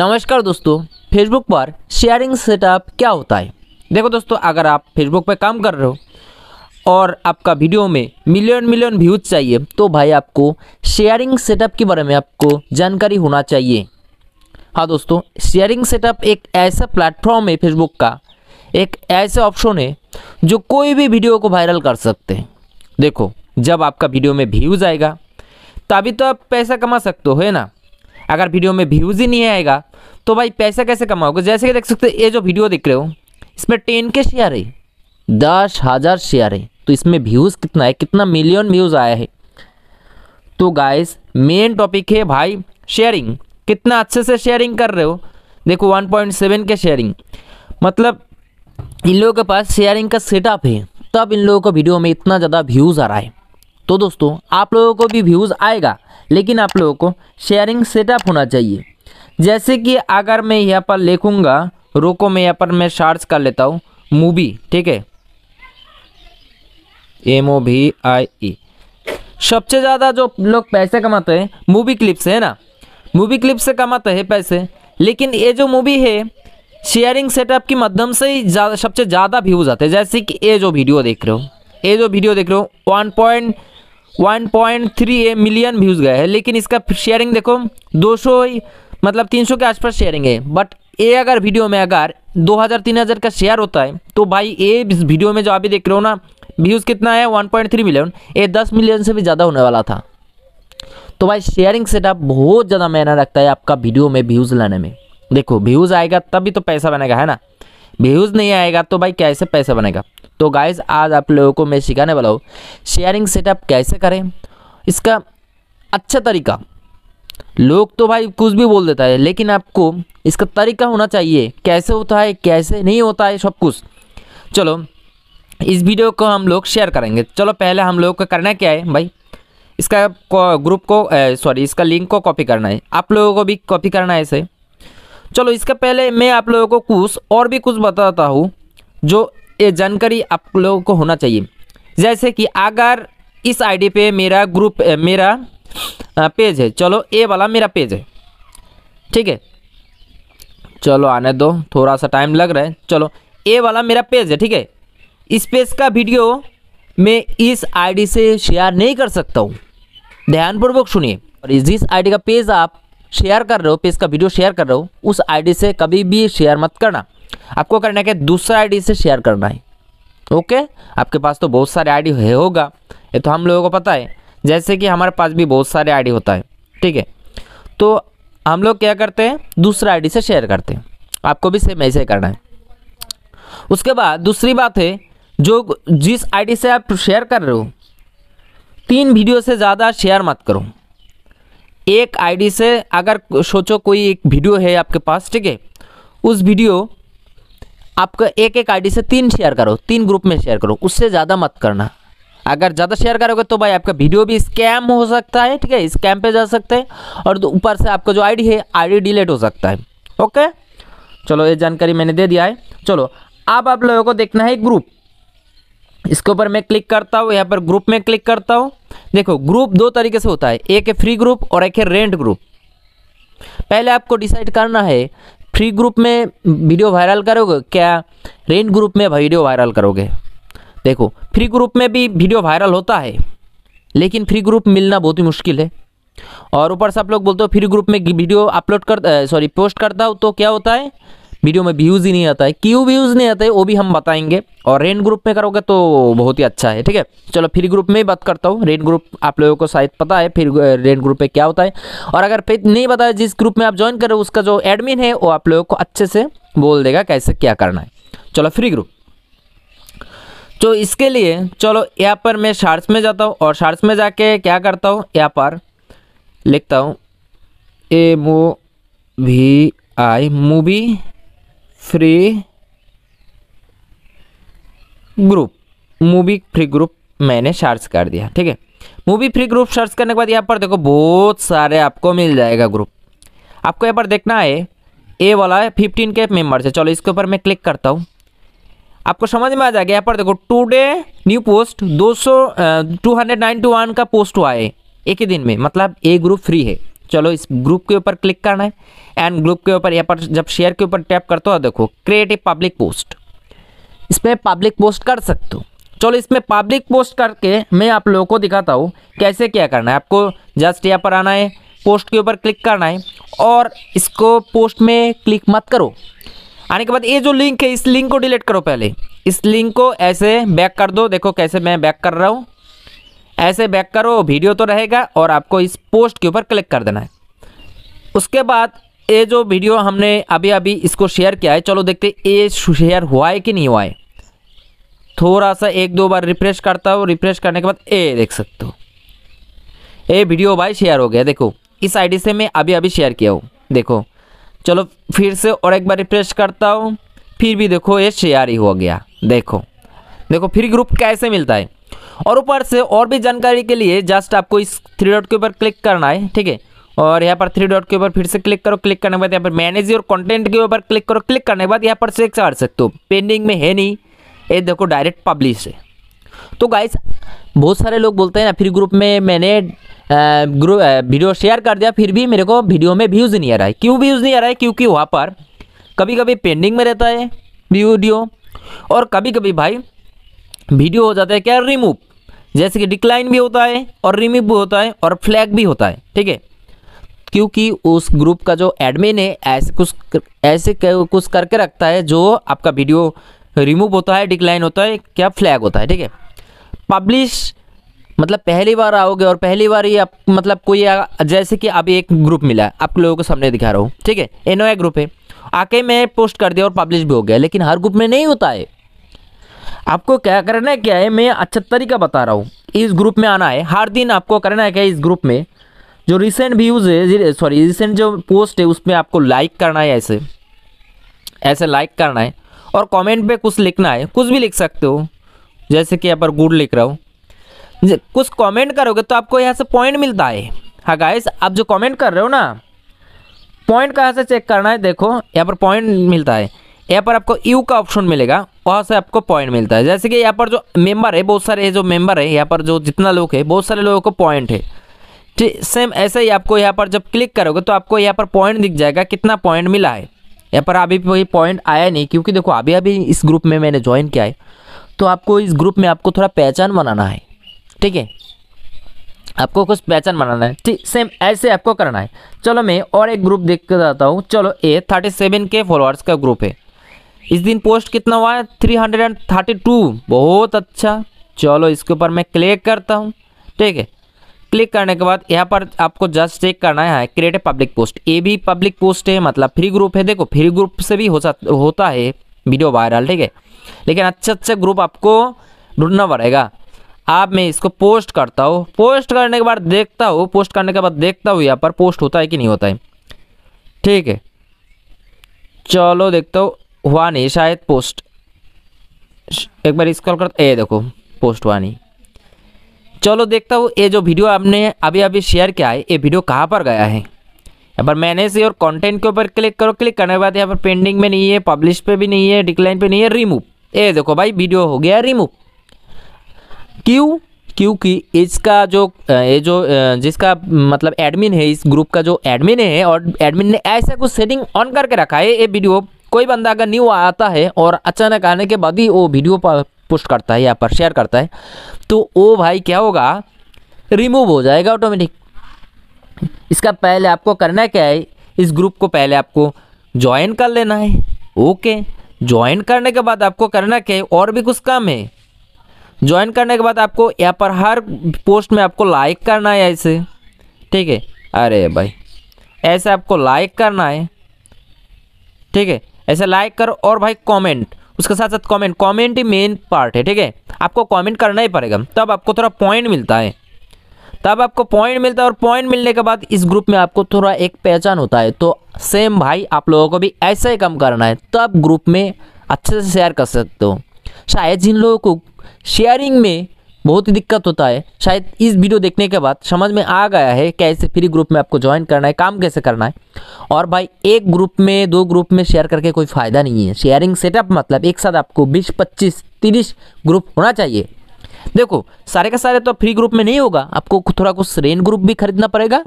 नमस्कार दोस्तों फेसबुक पर शेयरिंग सेटअप क्या होता है देखो दोस्तों अगर आप फेसबुक पर काम कर रहे हो और आपका वीडियो में मिलियन मिलियन व्यूज चाहिए तो भाई आपको शेयरिंग सेटअप के बारे में आपको जानकारी होना चाहिए हाँ दोस्तों शेयरिंग सेटअप एक ऐसा प्लेटफॉर्म है फेसबुक का एक ऐसा ऑप्शन है जो कोई भी वीडियो को वायरल कर सकते हैं देखो जब आपका वीडियो में व्यूज़ आएगा तभी तो आप पैसा कमा सकते हो है ना अगर वीडियो में व्यूज़ ही नहीं आएगा तो भाई पैसा कैसे कमाओगे जैसे कि देख सकते हो ये जो वीडियो देख रहे हो इसमें टेन के शेयर है दस हज़ार शेयर है तो इसमें व्यूज़ कितना है कितना मिलियन व्यूज़ आया है तो गाइस मेन टॉपिक है भाई शेयरिंग कितना अच्छे से शेयरिंग कर रहे हो देखो वन पॉइंट सेवन के शेयरिंग मतलब इन लोगों के पास शेयरिंग का सेटअप है तब इन लोगों को वीडियो में इतना ज़्यादा व्यूज़ आ रहा है तो दोस्तों आप लोगों को भी व्यूज़ आएगा लेकिन आप लोगों को शेयरिंग सेटअप होना चाहिए जैसे कि अगर मैं यहाँ पर लिखूँगा रोको मैं यहाँ पर मैं सर्च कर लेता हूँ मूवी ठीक है एम ओ वी आई ई सबसे ज़्यादा जो लोग पैसे कमाते हैं मूवी क्लिप से है ना मूवी क्लिप से कमाते हैं पैसे लेकिन ये जो मूवी है शेयरिंग सेटअप के माध्यम से ही ज़्यादा सबसे ज़्यादा व्यूज आते हैं जैसे कि ये जो वीडियो देख रहे हो ये जो वीडियो देख रहे हो one point one point three a million views गए हैं लेकिन इसका शेयरिंग देखो दो सौ मतलब 300 के आसपास शेयरिंग है बट ए अगर वीडियो में अगर 2000-3000 का शेयर होता है तो भाई ए इस वीडियो में जो अभी देख रहे हो ना व्यूज़ कितना है 1.3 मिलियन ए 10 मिलियन से भी ज़्यादा होने वाला था तो भाई शेयरिंग सेटअप बहुत ज़्यादा मायने रखता है आपका वीडियो में व्यूज़ लाने में देखो व्यूज़ आएगा तभी तो पैसा बनेगा है ना व्यूज़ नहीं आएगा तो भाई कैसे पैसा बनेगा तो गाइज आज आप लोगों को मैं सिखाने वाला हूँ शेयरिंग सेटअप कैसे करें इसका अच्छा तरीका लोग तो भाई कुछ भी बोल देता है लेकिन आपको इसका तरीका होना चाहिए कैसे होता है कैसे नहीं होता है सब कुछ चलो इस वीडियो को हम लोग शेयर करेंगे चलो पहले हम लोग का करना क्या है भाई इसका ग्रुप को सॉरी इसका लिंक को कॉपी करना है आप लोगों को भी कॉपी करना है इसे चलो इसका पहले मैं आप लोगों को कुछ और भी कुछ बताता हूँ जो ये जानकारी आप लोगों को होना चाहिए जैसे कि अगर इस आईडी पे मेरा ग्रुप मेरा हाँ, पेज है चलो ए वाला मेरा पेज है ठीक है चलो आने दो थोड़ा सा टाइम लग रहा है चलो ए वाला मेरा पेज है ठीक है इस पेज का वीडियो मैं इस आईडी से शेयर नहीं कर सकता हूँ ध्यानपूर्वक सुनिए और जिस आईडी का पेज आप शेयर कर रहे हो पेज का वीडियो शेयर कर रहे हो उस आईडी से कभी भी शेयर मत करना आपको करना है कि दूसरा आईडी से शेयर करना है ओके आपके पास तो बहुत सारे आईडी है होगा ये तो हम लोगों को पता है जैसे कि हमारे पास भी बहुत सारे आईडी होता है ठीक है तो हम लोग क्या करते हैं दूसरा आईडी से शेयर करते हैं आपको भी सेम ऐसे करना है उसके बाद दूसरी बात है जो जिस आईडी से आप शेयर कर रहे हो तीन वीडियो से ज़्यादा शेयर मत करो एक आईडी से अगर सोचो कोई एक वीडियो है आपके पास ठीक है उस वीडियो आपका एक एक आईडी से तीन शेयर करो तीन ग्रुप में शेयर करो उससे ज़्यादा मत करना अगर ज़्यादा शेयर करोगे तो भाई आपका वीडियो भी स्कैम हो सकता है ठीक है स्कैम पे जा सकते हैं और ऊपर से आपका जो आईडी है आईडी डिलीट हो सकता है ओके चलो ये जानकारी मैंने दे दिया है चलो अब आप लोगों को देखना है ग्रुप इसके ऊपर मैं क्लिक करता हूँ यहाँ पर ग्रुप में क्लिक करता हूँ देखो ग्रुप दो तरीके से होता है एक है फ्री ग्रुप और एक है रेंट ग्रुप पहले आपको डिसाइड करना है फ्री ग्रुप में वीडियो वायरल करोगे क्या रेंट ग्रुप में वीडियो वायरल करोगे देखो फ्री ग्रुप में भी वीडियो वायरल होता है लेकिन फ्री ग्रुप मिलना बहुत ही मुश्किल है और ऊपर से आप लोग बोलते हो फ्री ग्रुप में वीडियो अपलोड कर सॉरी पोस्ट करता हूँ तो क्या होता है वीडियो में व्यूज़ ही नहीं आता है क्यों व्यूज़ नहीं आता है वो भी हम बताएंगे और रेंट ग्रुप में करोगे तो बहुत ही अच्छा है ठीक है चलो फ्री ग्रुप में ही बात करता हूँ रेंट ग्रुप आप लोगों को शायद पता है फिर रेंट ग्रुप में क्या होता है और अगर नहीं पता है जिस ग्रुप में आप ज्वाइन करें उसका जो एडमिन है वो आप लोगों को अच्छे से बोल देगा कैसे क्या करना है चलो फ्री ग्रुप तो इसके लिए चलो यहाँ पर मैं शार्ट्स में जाता हूँ और शार्ट्स में जाके क्या करता हूँ यहाँ पर लिखता हूँ M O V I movie free group movie free group मैंने सर्च कर दिया ठीक है मूवी फ्री ग्रुप सर्च करने के बाद यहाँ पर देखो बहुत सारे आपको मिल जाएगा ग्रुप आपको यहाँ पर देखना है ए वाला है फिफ्टीन के मेम्बर्स है चलो इसके ऊपर मैं क्लिक करता हूँ आपको समझ में आ जाएगा यहाँ पर देखो टुडे न्यू पोस्ट दो सौ टू हंड्रेड वन का पोस्ट हुआ है एक ही दिन में मतलब ए ग्रुप फ्री है चलो इस ग्रुप के ऊपर क्लिक करना है एंड ग्रुप के ऊपर यहाँ पर जब शेयर के ऊपर टैप करते हो देखो क्रिएट ए पब्लिक पोस्ट इसमें पब्लिक पोस्ट कर सकते हो चलो इसमें पब्लिक पोस्ट करके मैं आप लोगों को दिखाता हूँ कैसे क्या करना है आपको जस्ट यहाँ पर आना है पोस्ट के ऊपर क्लिक करना है और इसको पोस्ट में क्लिक मत करो आने के बाद ये जो लिंक है इस लिंक को डिलीट करो पहले इस लिंक को ऐसे बैक कर दो देखो कैसे मैं बैक कर रहा हूँ ऐसे बैक करो वीडियो तो रहेगा और आपको इस पोस्ट के ऊपर क्लिक कर देना है उसके बाद ये जो वीडियो हमने अभी अभी इसको शेयर किया है चलो देखते ये शेयर हुआ है कि नहीं हुआ है थोड़ा सा एक दो बार रिफ्रेश करता हूँ रिफ्रेश करने के बाद ए देख सकते हो ये वीडियो भाई शेयर हो गया देखो इस आईडी से मैं अभी अभी शेयर किया हूँ देखो चलो फिर से और एक बार रिफ्रेश करता हूँ फिर भी देखो ये शेयर ही हो गया देखो देखो फिर ग्रुप कैसे मिलता है और ऊपर से और भी जानकारी के लिए जस्ट आपको इस थ्री डॉट के ऊपर क्लिक करना है ठीक है और यहाँ पर थ्री डॉट के ऊपर फिर से क्लिक करो क्लिक करने के बाद यहाँ पर मैनेज और कंटेंट के ऊपर क्लिक करो क्लिक करने के बाद यहाँ पर चेक कर सकते हो पेंडिंग में है नहीं ये देखो डायरेक्ट पब्लिश है तो गाइस बहुत सारे लोग बोलते हैं ना फिर ग्रुप में मैंने ग्रुप वीडियो शेयर कर दिया फिर भी मेरे को वीडियो में व्यूज़ नहीं आ रहा है क्यों व्यूज़ नहीं आ रहा है क्योंकि वहाँ पर कभी कभी पेंडिंग में रहता है वीडियो और कभी कभी भाई वीडियो हो जाता है क्या रिमूव जैसे कि डिक्लाइन भी होता है और रिमूव भी होता है और फ्लैग भी होता है ठीक है क्योंकि उस ग्रुप का जो एडमिन है ऐसे कुछ ऐसे कुछ करके रखता है जो आपका वीडियो रिमूव होता है डिक्लाइन होता है क्या फ्लैग होता है ठीक है पब्लिश मतलब पहली बार आओगे और पहली बार ये आप मतलब कोई जैसे कि अभी एक ग्रुप मिला है आप लोगों को सामने दिखा रहा हूँ ठीक है एनोया ग्रुप है आके मैं पोस्ट कर दिया और पब्लिश भी हो गया लेकिन हर ग्रुप में नहीं होता है आपको क्या करना है क्या है मैं अच्छा तरीका बता रहा हूँ इस ग्रुप में आना है हर दिन आपको करना है क्या इस ग्रुप में जो रिसेंट व्यूज़ है सॉरी रिसेंट जो पोस्ट है उसमें आपको लाइक करना है ऐसे ऐसे लाइक करना है और कमेंट पे कुछ लिखना है कुछ भी लिख सकते हो जैसे कि यहाँ पर गुड लिख रहा हूँ कुछ कमेंट करोगे तो आपको यहाँ से पॉइंट मिलता है हाँ गाइस आप जो कमेंट कर रहे हो ना पॉइंट कहाँ से चेक करना है देखो यहाँ पर पॉइंट मिलता है यहाँ पर आपको यू का ऑप्शन मिलेगा वहाँ से आपको पॉइंट मिलता है जैसे कि यहाँ पर जो मेम्बर है बहुत सारे जो मेम्बर है यहाँ पर जो जितना लोग है बहुत सारे लोगों को पॉइंट है ठीक सेम ऐसे ही आपको यहाँ पर जब क्लिक करोगे तो आपको यहाँ पर पॉइंट दिख जाएगा कितना पॉइंट मिला है यहाँ पर अभी कोई पॉइंट आया नहीं क्योंकि देखो अभी अभी इस ग्रुप में मैंने ज्वाइन किया है तो आपको इस ग्रुप में आपको थोड़ा पहचान बनाना है ठीक है आपको कुछ पहचान बनाना है ठीक सेम ऐसे आपको करना है चलो मैं और एक ग्रुप देख कर जाता हूँ चलो ये थर्टी सेवन के फॉलोअर्स का ग्रुप है इस दिन पोस्ट कितना हुआ है three hundred and thirty two बहुत अच्छा चलो इसके ऊपर मैं क्लिक करता हूँ ठीक है क्लिक करने के बाद यहाँ पर आपको जस्ट चेक करना है क्रिएट ए पब्लिक पोस्ट ये भी पब्लिक पोस्ट है मतलब फ्री ग्रुप है देखो फ्री ग्रुप से भी हो सकता होता है वीडियो वायरल ठीक है लेकिन अच्छे अच्छे ग्रुप आपको ढूंढना पड़ेगा आप मैं इसको पोस्ट करता हूँ पोस्ट करने के बाद देखता हूँ पोस्ट करने के बाद देखता हूँ यहाँ पर पोस्ट होता है कि नहीं होता है ठीक है चलो देखता हूँ हुआ नहीं शायद पोस्ट एक बार स्क्रॉल कर ये देखो पोस्ट हुआ नहीं चलो देखता हूँ ये जो वीडियो आपने अभी अभी शेयर किया है ये वीडियो कहाँ पर गया है यहाँ पर मैनेज और कंटेंट के ऊपर क्लिक करो क्लिक करने के बाद यहाँ पर पेंडिंग में नहीं है पब्लिश पे भी नहीं है डिक्लाइन पे नहीं है रिमूव ये देखो भाई वीडियो हो गया रिमूव क्यों क्योंकि इसका जो ये जो जिसका मतलब एडमिन है इस ग्रुप का जो एडमिन है और एडमिन ने ऐसा कुछ सेटिंग ऑन करके रखा है ये वीडियो कोई बंदा अगर न्यू आता है और अचानक आने के बाद ही वो वीडियो पोस्ट करता है या पर शेयर करता है तो वो भाई क्या होगा रिमूव हो जाएगा ऑटोमेटिक इसका पहले आपको करना क्या है इस ग्रुप को पहले आपको ज्वाइन कर लेना है ओके ज्वाइन करने के बाद आपको करना क्या है और भी कुछ काम है ज्वाइन करने के बाद आपको यहाँ पर हर पोस्ट में आपको लाइक करना है ऐसे ठीक है अरे भाई ऐसे आपको लाइक करना है ठीक है ऐसे लाइक करो और भाई कमेंट उसके साथ साथ कमेंट कमेंट ही मेन पार्ट है ठीक है आपको कमेंट करना ही पड़ेगा तब आपको थोड़ा पॉइंट मिलता है तब आपको पॉइंट मिलता है और पॉइंट मिलने के बाद इस ग्रुप में आपको थोड़ा एक पहचान होता है तो सेम भाई आप लोगों को भी ऐसा ही कम करना है तब तो ग्रुप में अच्छे से शेयर कर सकते हो शायद जिन लोगों को शेयरिंग में बहुत ही दिक्कत होता है शायद इस वीडियो देखने के बाद समझ में आ गया है कैसे फ्री ग्रुप में आपको ज्वाइन करना है काम कैसे करना है और भाई एक ग्रुप में दो ग्रुप में शेयर करके कोई फ़ायदा नहीं है शेयरिंग सेटअप मतलब एक साथ आपको 20, 25, 30 ग्रुप होना चाहिए देखो सारे का सारे तो फ्री ग्रुप में नहीं होगा आपको थोड़ा कुछ रेन ग्रुप भी खरीदना पड़ेगा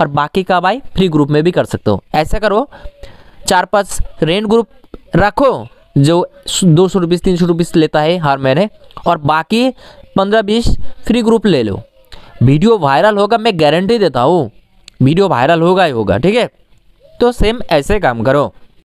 और बाकी का भाई फ्री ग्रुप में भी कर सकते हो ऐसा करो चार पाँच रेंट ग्रुप रखो जो दो सौ रुपीस तीन सौ रुपीस लेता है हर महीने और बाकी पंद्रह बीस फ्री ग्रुप ले लो वीडियो वायरल होगा मैं गारंटी देता हूँ वीडियो वायरल होगा ही होगा ठीक है तो सेम ऐसे काम करो